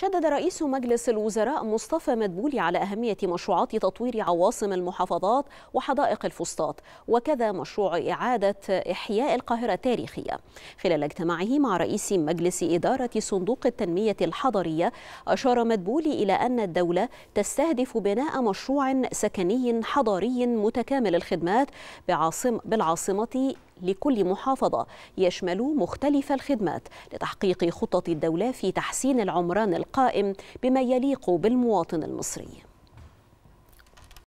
شدد رئيس مجلس الوزراء مصطفى مدبولي على أهمية مشروعات تطوير عواصم المحافظات وحدائق الفسطاط وكذا مشروع إعادة إحياء القاهرة التاريخية خلال اجتماعه مع رئيس مجلس إدارة صندوق التنمية الحضرية أشار مدبولي إلى أن الدولة تستهدف بناء مشروع سكني حضري متكامل الخدمات بعاصم بالعاصمة لكل محافظة يشمل مختلف الخدمات لتحقيق خطط الدولة في تحسين العمران القائم بما يليق بالمواطن المصري